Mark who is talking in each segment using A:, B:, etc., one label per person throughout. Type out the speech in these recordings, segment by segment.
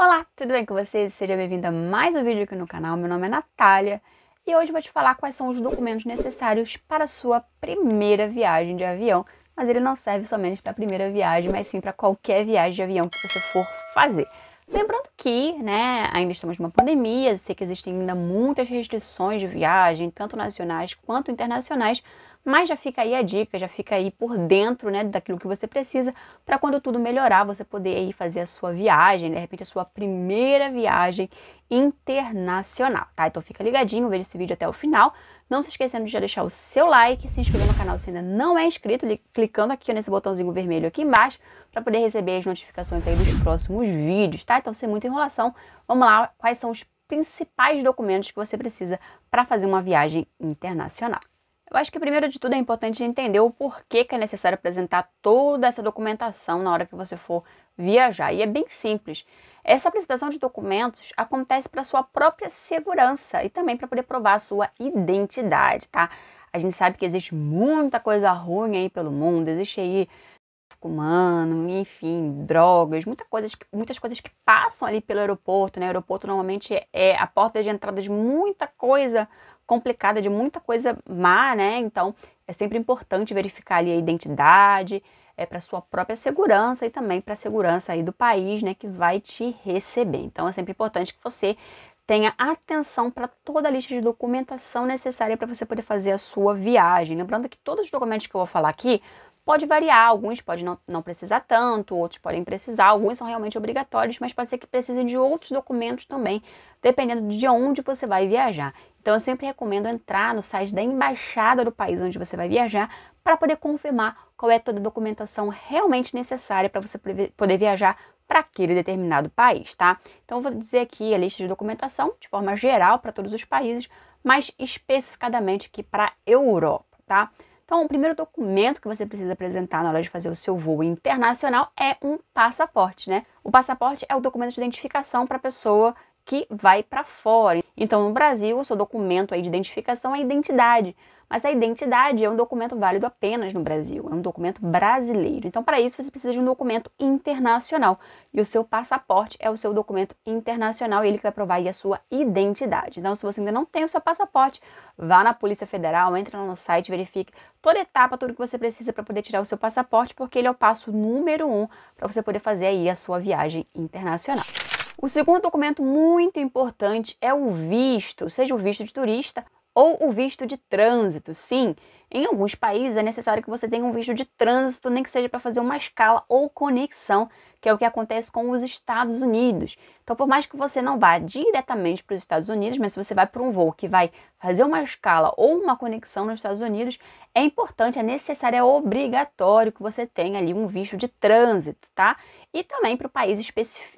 A: Olá, tudo bem com vocês? Seja bem-vindo a mais um vídeo aqui no canal. Meu nome é Natália e hoje vou te falar quais são os documentos necessários para a sua primeira viagem de avião. Mas ele não serve somente para a primeira viagem, mas sim para qualquer viagem de avião que você for fazer. Lembrando que, né, ainda estamos numa pandemia, eu sei que existem ainda muitas restrições de viagem, tanto nacionais quanto internacionais, mas já fica aí a dica, já fica aí por dentro né, daquilo que você precisa para quando tudo melhorar você poder aí fazer a sua viagem, de repente a sua primeira viagem internacional, tá? Então fica ligadinho, veja esse vídeo até o final. Não se esquecendo de já deixar o seu like, se inscrever no canal se ainda não é inscrito, clicando aqui nesse botãozinho vermelho aqui embaixo para poder receber as notificações aí dos próximos vídeos, tá? Então sem muita enrolação, vamos lá, quais são os principais documentos que você precisa para fazer uma viagem internacional. Eu acho que, primeiro de tudo, é importante entender o porquê que é necessário apresentar toda essa documentação na hora que você for viajar. E é bem simples. Essa apresentação de documentos acontece para sua própria segurança e também para poder provar a sua identidade, tá? A gente sabe que existe muita coisa ruim aí pelo mundo, existe aí humano, enfim, drogas, muita coisa, muitas coisas que passam ali pelo aeroporto, né? O aeroporto normalmente é a porta de entrada de muita coisa complicada de muita coisa má, né? Então é sempre importante verificar ali a identidade, é para sua própria segurança e também para a segurança aí do país, né, que vai te receber. Então é sempre importante que você tenha atenção para toda a lista de documentação necessária para você poder fazer a sua viagem. Lembrando que todos os documentos que eu vou falar aqui Pode variar, alguns podem não, não precisar tanto, outros podem precisar, alguns são realmente obrigatórios, mas pode ser que precise de outros documentos também, dependendo de onde você vai viajar. Então eu sempre recomendo entrar no site da embaixada do país onde você vai viajar para poder confirmar qual é toda a documentação realmente necessária para você poder viajar para aquele determinado país, tá? Então eu vou dizer aqui a lista de documentação de forma geral para todos os países, mas especificadamente aqui para Europa, tá? Então, o primeiro documento que você precisa apresentar na hora de fazer o seu voo internacional é um passaporte, né? O passaporte é o documento de identificação para a pessoa que vai para fora. Então, no Brasil, o seu documento de identificação é a identidade. Mas a identidade é um documento válido apenas no Brasil, é um documento brasileiro. Então, para isso, você precisa de um documento internacional. E o seu passaporte é o seu documento internacional ele que vai provar a sua identidade. Então, se você ainda não tem o seu passaporte, vá na Polícia Federal, entre no site, verifique toda etapa, tudo que você precisa para poder tirar o seu passaporte, porque ele é o passo número um para você poder fazer aí a sua viagem internacional. O segundo documento muito importante é o visto, seja o visto de turista ou o visto de trânsito. Sim, em alguns países é necessário que você tenha um visto de trânsito, nem que seja para fazer uma escala ou conexão que é o que acontece com os Estados Unidos. Então, por mais que você não vá diretamente para os Estados Unidos, mas se você vai para um voo que vai fazer uma escala ou uma conexão nos Estados Unidos, é importante, é necessário, é obrigatório que você tenha ali um visto de trânsito, tá? E também para o país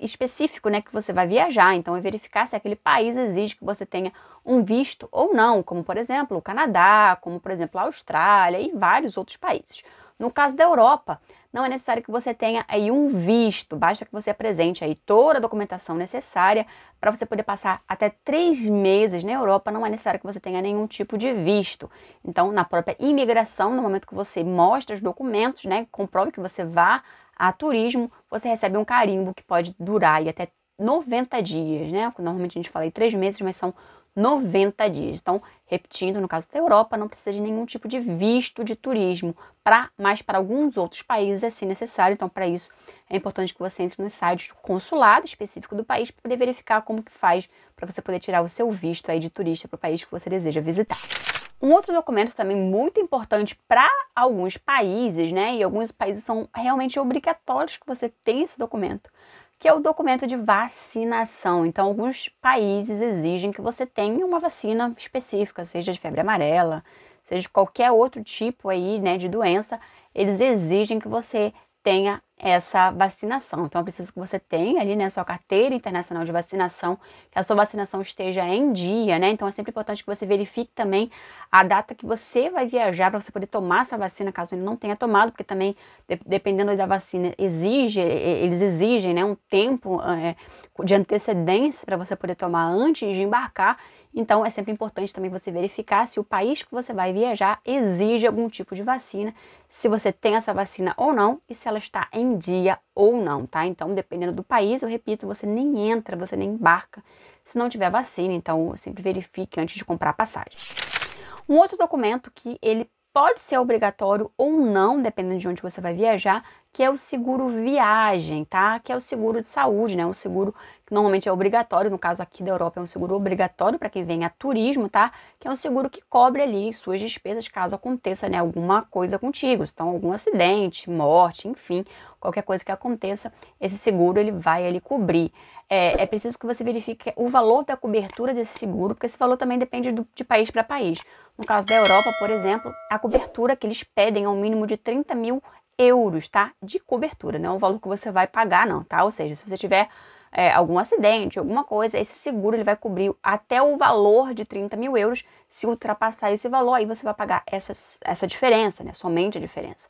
A: específico, né, que você vai viajar. Então, é verificar se aquele país exige que você tenha um visto ou não, como por exemplo o Canadá, como por exemplo a Austrália e vários outros países. No caso da Europa, não é necessário que você tenha aí um visto, basta que você apresente aí toda a documentação necessária para você poder passar até três meses na Europa, não é necessário que você tenha nenhum tipo de visto. Então, na própria imigração, no momento que você mostra os documentos, né, comprove que você vá a turismo, você recebe um carimbo que pode durar aí até 90 dias, né? Normalmente a gente fala aí três meses, mas são 90 dias. Então, repetindo, no caso da Europa, não precisa de nenhum tipo de visto de turismo, pra, mas para alguns outros países é sim necessário. Então, para isso, é importante que você entre no site do consulado específico do país para poder verificar como que faz para você poder tirar o seu visto aí de turista para o país que você deseja visitar. Um outro documento também muito importante para alguns países, né? E alguns países são realmente obrigatórios que você tenha esse documento que é o documento de vacinação. Então, alguns países exigem que você tenha uma vacina específica, seja de febre amarela, seja de qualquer outro tipo aí, né, de doença, eles exigem que você tenha essa vacinação. Então, é preciso que você tenha ali, né, sua carteira internacional de vacinação, que a sua vacinação esteja em dia, né? Então, é sempre importante que você verifique também a data que você vai viajar para você poder tomar essa vacina, caso ele não tenha tomado, porque também, dependendo da vacina, exige, eles exigem, né, um tempo é, de antecedência para você poder tomar antes de embarcar. Então, é sempre importante também você verificar se o país que você vai viajar exige algum tipo de vacina, se você tem essa vacina ou não e se ela está em dia ou não, tá? Então, dependendo do país, eu repito, você nem entra, você nem embarca se não tiver vacina. Então, sempre verifique antes de comprar a passagem. Um outro documento que ele pode ser obrigatório ou não, dependendo de onde você vai viajar, que é o seguro viagem, tá? Que é o seguro de saúde, né? Um seguro que normalmente é obrigatório, no caso aqui da Europa é um seguro obrigatório para quem vem a turismo, tá? Que é um seguro que cobre ali suas despesas caso aconteça, né, alguma coisa contigo, então algum acidente, morte, enfim, qualquer coisa que aconteça, esse seguro ele vai ali cobrir. É, é preciso que você verifique o valor da cobertura desse seguro, porque esse valor também depende do, de país para país. No caso da Europa, por exemplo, a cobertura que eles pedem é um mínimo de 30 mil euros, tá? De cobertura, não é o valor que você vai pagar, não, tá? Ou seja, se você tiver é, algum acidente, alguma coisa, esse seguro ele vai cobrir até o valor de 30 mil euros. Se ultrapassar esse valor, aí você vai pagar essa, essa diferença, né? Somente a diferença.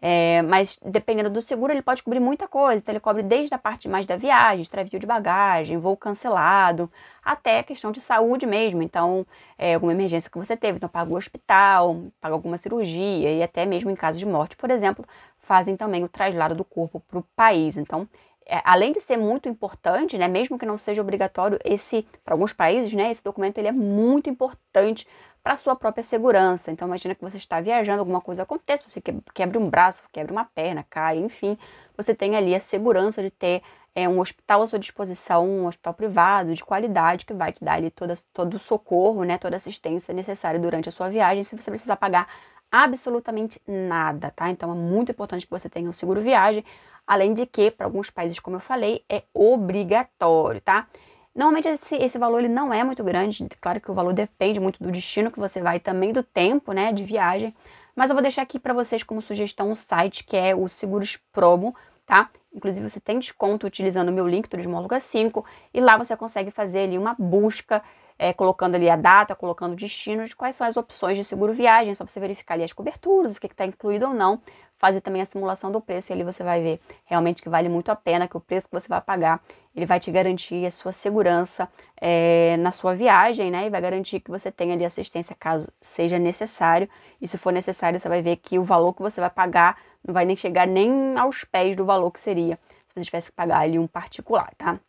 A: É, mas dependendo do seguro, ele pode cobrir muita coisa. Então, ele cobre desde a parte mais da viagem, extravio de bagagem, voo cancelado, até questão de saúde mesmo. Então, é, alguma emergência que você teve, então paga o hospital, paga alguma cirurgia e até mesmo em caso de morte, por exemplo, fazem também o traslado do corpo para o país. Então, é, além de ser muito importante, né, mesmo que não seja obrigatório, esse para alguns países, né, esse documento ele é muito importante para sua própria segurança. Então imagina que você está viajando, alguma coisa acontece, você quebra um braço, quebra uma perna, cai, enfim, você tem ali a segurança de ter é, um hospital à sua disposição, um hospital privado de qualidade que vai te dar ali toda, todo o socorro, né, toda a assistência necessária durante a sua viagem, se você precisar pagar absolutamente nada, tá? Então é muito importante que você tenha um seguro viagem, além de que para alguns países, como eu falei, é obrigatório, tá? Normalmente esse, esse valor ele não é muito grande, claro que o valor depende muito do destino que você vai, também do tempo, né, de viagem, mas eu vou deixar aqui para vocês como sugestão um site que é o Seguros Promo, tá? Inclusive você tem desconto utilizando o meu link Turismóloga 5 e lá você consegue fazer ali uma busca é, colocando ali a data, colocando o destino, de quais são as opções de seguro viagem, só você verificar ali as coberturas, o que está incluído ou não, fazer também a simulação do preço e ali você vai ver realmente que vale muito a pena, que o preço que você vai pagar, ele vai te garantir a sua segurança é, na sua viagem, né? E vai garantir que você tenha ali assistência caso seja necessário. E se for necessário, você vai ver que o valor que você vai pagar não vai nem chegar nem aos pés do valor que seria se você tivesse que pagar ali um particular, tá?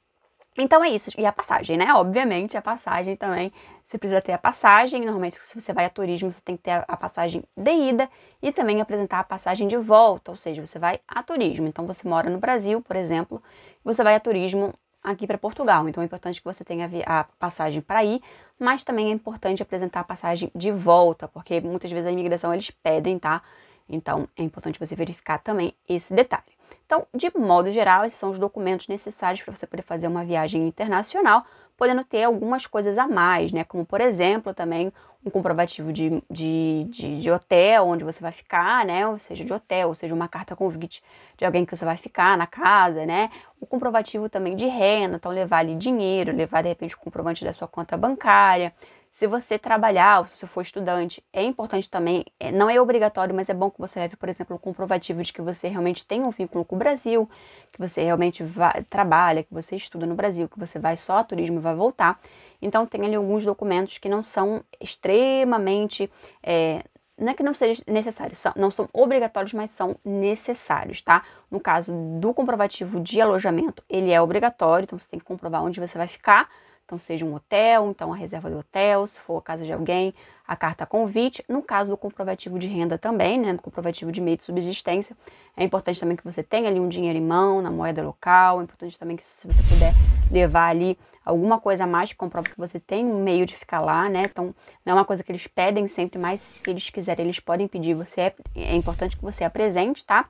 A: Então é isso. E a passagem, né? Obviamente, a passagem também. Você precisa ter a passagem. Normalmente, se você vai a turismo, você tem que ter a passagem de ida e também apresentar a passagem de volta. Ou seja, você vai a turismo. Então, você mora no Brasil, por exemplo, e você vai a turismo aqui para Portugal. Então, é importante que você tenha a passagem para ir, mas também é importante apresentar a passagem de volta, porque muitas vezes a imigração eles pedem, tá? Então, é importante você verificar também esse detalhe. Então, de modo geral, esses são os documentos necessários para você poder fazer uma viagem internacional, podendo ter algumas coisas a mais, né? Como, por exemplo, também um comprovativo de, de, de, de hotel onde você vai ficar, né? Ou seja, de hotel, ou seja, uma carta convite de alguém que você vai ficar na casa, né? O comprovativo também de renda, então levar ali dinheiro, levar de repente o comprovante da sua conta bancária se você trabalhar, ou se você for estudante, é importante também, é, não é obrigatório, mas é bom que você leve, por exemplo, o comprovativo de que você realmente tem um vínculo com o Brasil, que você realmente vai, trabalha, que você estuda no Brasil, que você vai só a turismo e vai voltar. Então, tem ali alguns documentos que não são extremamente. É, não é que não seja necessário, são, não são obrigatórios, mas são necessários, tá? No caso do comprovativo de alojamento, ele é obrigatório, então você tem que comprovar onde você vai ficar então, seja um hotel, então a reserva do hotel, se for a casa de alguém, a carta convite. No caso do comprovativo de renda também, né, do comprovativo de meio de subsistência, é importante também que você tenha ali um dinheiro em mão, na moeda local. É importante também que se você puder levar ali alguma coisa a mais que comprova que você tem um meio de ficar lá, né? Então, não é uma coisa que eles pedem sempre, mas se eles quiserem, eles podem pedir. Você é, é importante que você apresente, tá?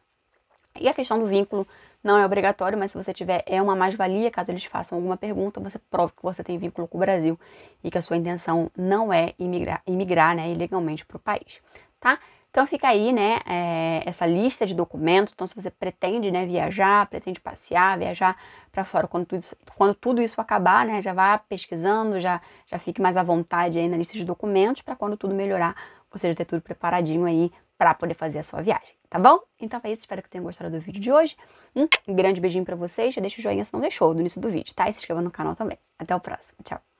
A: E a questão do vínculo não é obrigatório, mas se você tiver, é uma mais-valia. Caso eles façam alguma pergunta, você prove que você tem vínculo com o Brasil e que a sua intenção não é imigrar, imigrar né, ilegalmente para o país, tá? Então fica aí, né, é, essa lista de documentos. Então, se você pretende, né, viajar, pretende passear, viajar para fora, quando tudo, isso, quando tudo isso acabar, né, já vá pesquisando, já, já fique mais à vontade aí na lista de documentos para quando tudo melhorar, você já ter tudo preparadinho aí para poder fazer a sua viagem, tá bom? Então é isso, espero que tenham gostado do vídeo de hoje. Um grande beijinho para vocês, já deixa o joinha se não deixou do início do vídeo, tá? E se inscreva no canal também. Até o próximo, tchau!